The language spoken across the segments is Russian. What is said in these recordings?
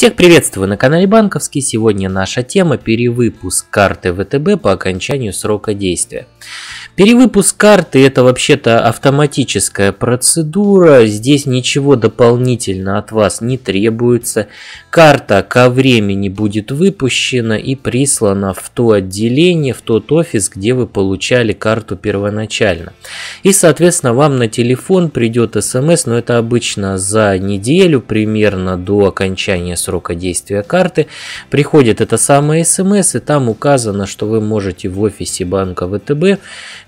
Всех приветствую на канале Банковский. Сегодня наша тема перевыпуск карты ВТБ по окончанию срока действия. Перевыпуск карты это вообще-то автоматическая процедура. Здесь ничего дополнительно от вас не требуется. Карта ко времени будет выпущена и прислана в то отделение, в тот офис, где вы получали карту первоначально. И соответственно вам на телефон придет смс, но это обычно за неделю примерно до окончания срока срока действия карты, приходит это самое смс, и там указано, что вы можете в офисе банка ВТБ,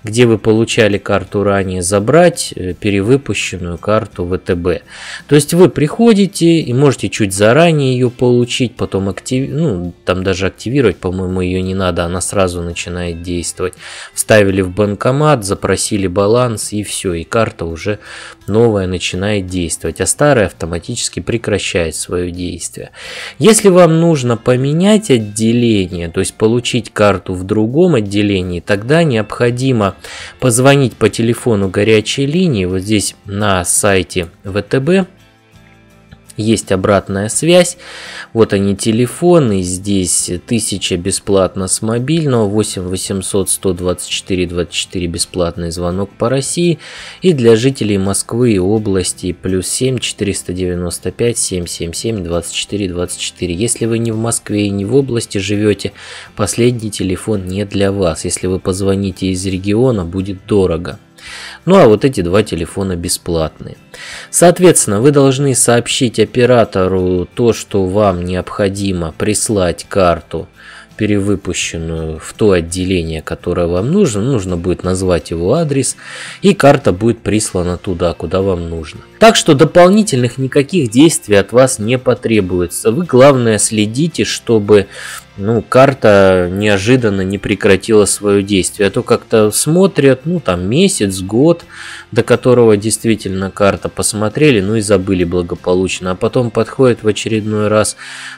где вы получали карту ранее, забрать э, перевыпущенную карту ВТБ. То есть вы приходите и можете чуть заранее ее получить, потом актив... ну, там даже активировать, по-моему, ее не надо, она сразу начинает действовать. Вставили в банкомат, запросили баланс и все, и карта уже новая начинает действовать, а старая автоматически прекращает свое действие. Если вам нужно поменять отделение, то есть получить карту в другом отделении, тогда необходимо позвонить по телефону горячей линии, вот здесь на сайте ВТБ, есть обратная связь. Вот они телефоны. Здесь 1000 бесплатно с мобильного, 8 800 124 24 бесплатный звонок по России. И для жителей Москвы и области плюс 7 495 777 24 24. Если вы не в Москве и не в области живете, последний телефон не для вас. Если вы позвоните из региона, будет дорого. Ну а вот эти два телефона бесплатные. Соответственно, вы должны сообщить оператору то, что вам необходимо прислать карту перевыпущенную в то отделение, которое вам нужно. Нужно будет назвать его адрес, и карта будет прислана туда, куда вам нужно. Так что дополнительных никаких действий от вас не потребуется. Вы главное следите, чтобы ну, карта неожиданно не прекратила свое действие. А то как-то смотрят, ну, там месяц, год, до которого действительно карта посмотрели, ну и забыли благополучно. А потом подходят в очередной раз,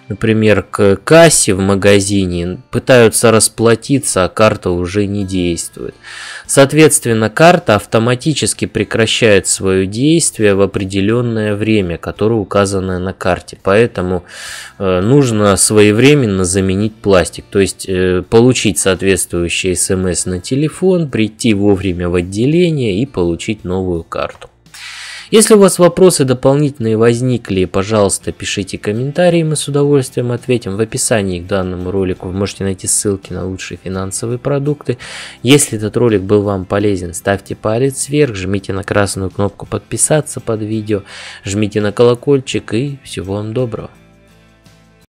например, к кассе в магазине, пытаются расплатиться, а карта уже не действует. Соответственно, карта автоматически прекращает свое действие в определенное время, которое указано на карте. Поэтому э, нужно своевременно заменить заменить пластик. То есть э, получить соответствующий смс на телефон, прийти вовремя в отделение и получить новую карту. Если у вас вопросы дополнительные возникли, пожалуйста, пишите комментарии, мы с удовольствием ответим. В описании к данному ролику вы можете найти ссылки на лучшие финансовые продукты. Если этот ролик был вам полезен, ставьте палец вверх, жмите на красную кнопку подписаться под видео, жмите на колокольчик и всего вам доброго.